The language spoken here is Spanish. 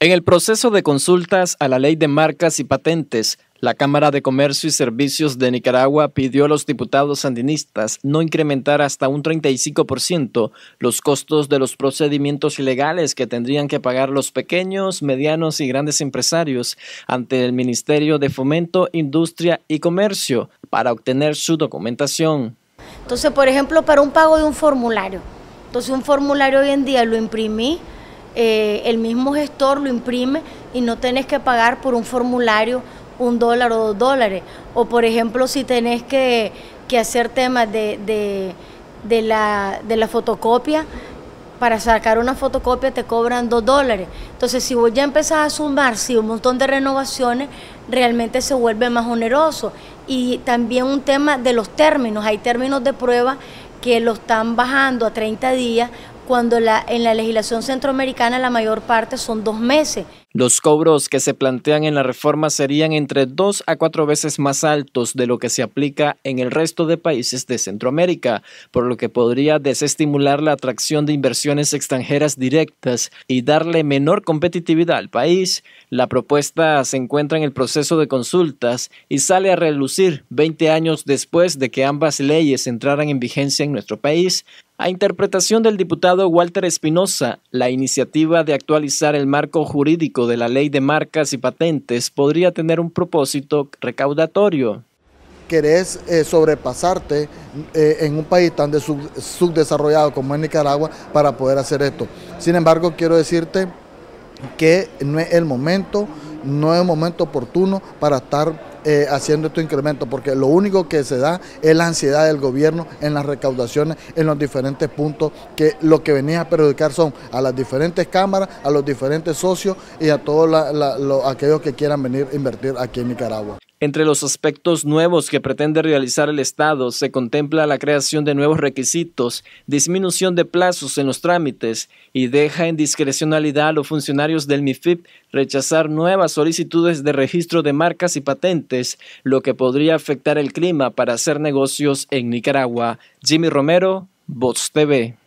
En el proceso de consultas a la Ley de Marcas y Patentes, la Cámara de Comercio y Servicios de Nicaragua pidió a los diputados sandinistas no incrementar hasta un 35% los costos de los procedimientos legales que tendrían que pagar los pequeños, medianos y grandes empresarios ante el Ministerio de Fomento, Industria y Comercio para obtener su documentación. Entonces, por ejemplo, para un pago de un formulario. Entonces, un formulario hoy en día lo imprimí eh, el mismo gestor lo imprime y no tenés que pagar por un formulario un dólar o dos dólares. O por ejemplo, si tenés que, hacer temas de, la, fotocopia, para sacar una fotocopia te cobran dos dólares. Entonces, si vos ya empezás a sumar si un montón de renovaciones, realmente se vuelve más oneroso. Y también un tema de los términos. Hay términos de prueba que lo están bajando a 30 días cuando la, en la legislación centroamericana la mayor parte son dos meses. Los cobros que se plantean en la reforma serían entre dos a cuatro veces más altos de lo que se aplica en el resto de países de Centroamérica, por lo que podría desestimular la atracción de inversiones extranjeras directas y darle menor competitividad al país. La propuesta se encuentra en el proceso de consultas y sale a relucir 20 años después de que ambas leyes entraran en vigencia en nuestro país, a interpretación del diputado Walter Espinosa, la iniciativa de actualizar el marco jurídico de la ley de marcas y patentes podría tener un propósito recaudatorio. Querés eh, sobrepasarte eh, en un país tan subdesarrollado como es Nicaragua para poder hacer esto. Sin embargo, quiero decirte que no es el momento, no es el momento oportuno para estar eh, haciendo estos incremento, porque lo único que se da es la ansiedad del gobierno en las recaudaciones, en los diferentes puntos, que lo que venía a perjudicar son a las diferentes cámaras, a los diferentes socios y a todos aquellos que quieran venir a invertir aquí en Nicaragua. Entre los aspectos nuevos que pretende realizar el Estado se contempla la creación de nuevos requisitos, disminución de plazos en los trámites y deja en discrecionalidad a los funcionarios del MIFIP rechazar nuevas solicitudes de registro de marcas y patentes, lo que podría afectar el clima para hacer negocios en Nicaragua. Jimmy Romero, Voz TV.